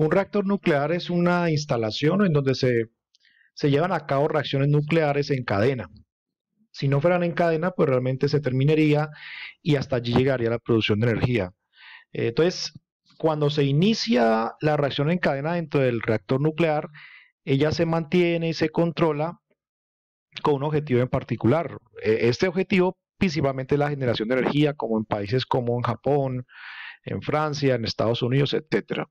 Un reactor nuclear es una instalación en donde se, llevan a cabo reacciones nucleares en cadena. Si no fueran en cadena, pues realmente se terminaría y hasta allí llegaría la producción de energía. Eh, entonces, cuando se inicia la reacción en cadena dentro del reactor nuclear, ella se mantiene y se controla con un objetivo en particular. E, este objetivo principalmente es la generación de energía, como en países como en Japón, en Francia, en Estados Unidos, etc.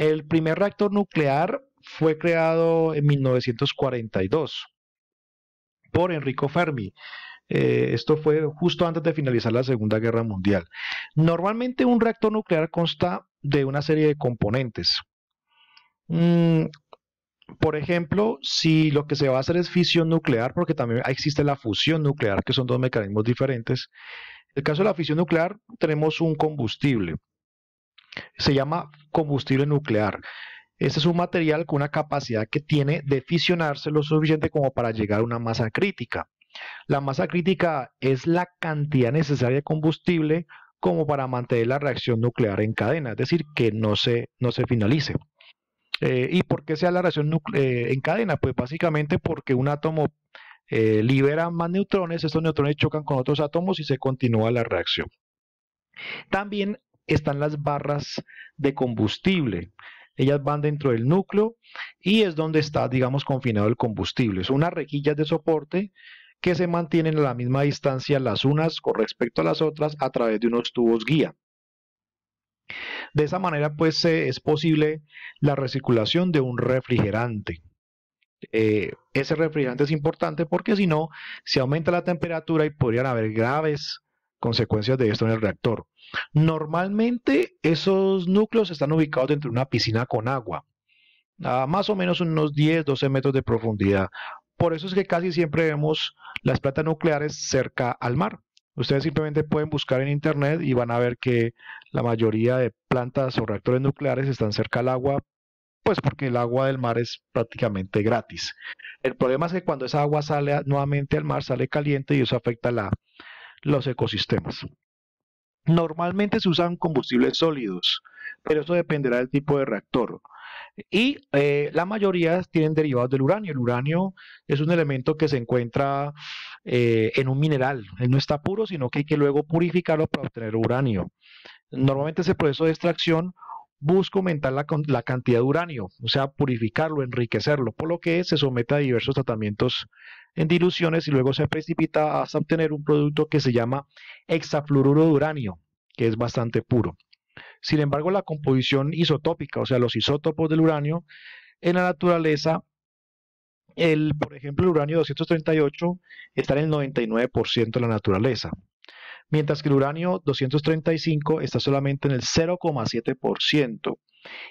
El primer reactor nuclear fue creado en 1942 por Enrico Fermi. Eh, esto fue justo antes de finalizar la Segunda Guerra Mundial. Normalmente un reactor nuclear consta de una serie de componentes. Mm, por ejemplo, si lo que se va a hacer es fisión nuclear, porque también existe la fusión nuclear, que son dos mecanismos diferentes. En el caso de la fisión nuclear, tenemos un combustible. Se llama combustible nuclear. Este es un material con una capacidad que tiene de fisionarse lo suficiente como para llegar a una masa crítica. La masa crítica es la cantidad necesaria de combustible como para mantener la reacción nuclear en cadena, es decir, que no se, no se finalice. Eh, ¿Y por qué sea la reacción eh, en cadena? Pues básicamente porque un átomo eh, libera más neutrones, estos neutrones chocan con otros átomos y se continúa la reacción. También están las barras de combustible. Ellas van dentro del núcleo y es donde está, digamos, confinado el combustible. Son unas rejillas de soporte que se mantienen a la misma distancia las unas con respecto a las otras a través de unos tubos guía. De esa manera, pues, es posible la recirculación de un refrigerante. Eh, ese refrigerante es importante porque si no, se aumenta la temperatura y podrían haber graves consecuencias de esto en el reactor. Normalmente esos núcleos están ubicados dentro de una piscina con agua, a más o menos unos 10, 12 metros de profundidad. Por eso es que casi siempre vemos las plantas nucleares cerca al mar. Ustedes simplemente pueden buscar en internet y van a ver que la mayoría de plantas o reactores nucleares están cerca al agua, pues porque el agua del mar es prácticamente gratis. El problema es que cuando esa agua sale nuevamente al mar, sale caliente y eso afecta la, los ecosistemas. Normalmente se usan combustibles sólidos, pero eso dependerá del tipo de reactor. Y eh, la mayoría tienen derivados del uranio. El uranio es un elemento que se encuentra eh, en un mineral. Él no está puro, sino que hay que luego purificarlo para obtener uranio. Normalmente ese proceso de extracción busca aumentar la, la cantidad de uranio, o sea, purificarlo, enriquecerlo, por lo que se somete a diversos tratamientos en diluciones y luego se precipita hasta obtener un producto que se llama hexafluoruro de uranio, que es bastante puro. Sin embargo, la composición isotópica, o sea, los isótopos del uranio, en la naturaleza, el, por ejemplo, el uranio 238 está en el 99% de la naturaleza mientras que el uranio 235 está solamente en el 0,7%.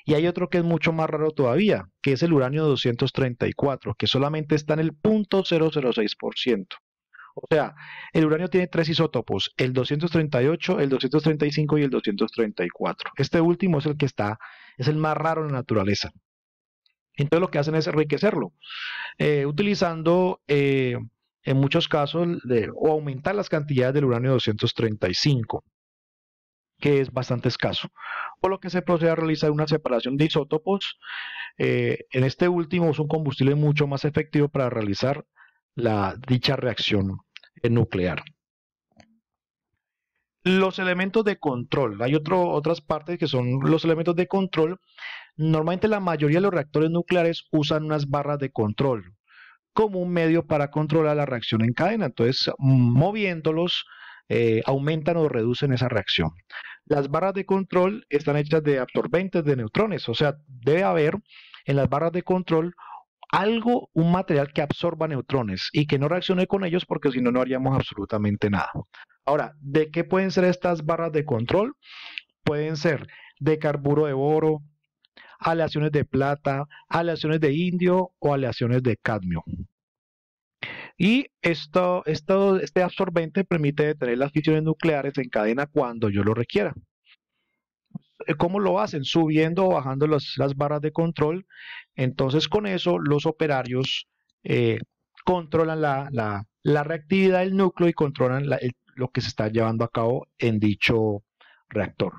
Y hay otro que es mucho más raro todavía, que es el uranio 234, que solamente está en el 0.006%. O sea, el uranio tiene tres isótopos, el 238, el 235 y el 234. Este último es el que está, es el más raro en la naturaleza. Entonces lo que hacen es enriquecerlo, eh, utilizando eh, en muchos casos, o aumentar las cantidades del uranio 235, que es bastante escaso, O lo que se procede a realizar una separación de isótopos. Eh, en este último es un combustible mucho más efectivo para realizar la, dicha reacción nuclear. Los elementos de control. Hay otro, otras partes que son los elementos de control. Normalmente la mayoría de los reactores nucleares usan unas barras de control como un medio para controlar la reacción en cadena. Entonces, moviéndolos, eh, aumentan o reducen esa reacción. Las barras de control están hechas de absorbentes de neutrones, o sea, debe haber en las barras de control algo, un material que absorba neutrones y que no reaccione con ellos porque si no, no haríamos absolutamente nada. Ahora, ¿de qué pueden ser estas barras de control? Pueden ser de carburo de oro, aleaciones de plata, aleaciones de indio o aleaciones de cadmio. Y esto, este absorbente permite detener las fisiones nucleares en cadena cuando yo lo requiera. Eh, ¿Cómo lo hacen? Subiendo o bajando las, barras de control. Entonces con eso los operarios eh, controlan la, reactividad del núcleo y controlan lo que se está llevando a cabo en dicho reactor.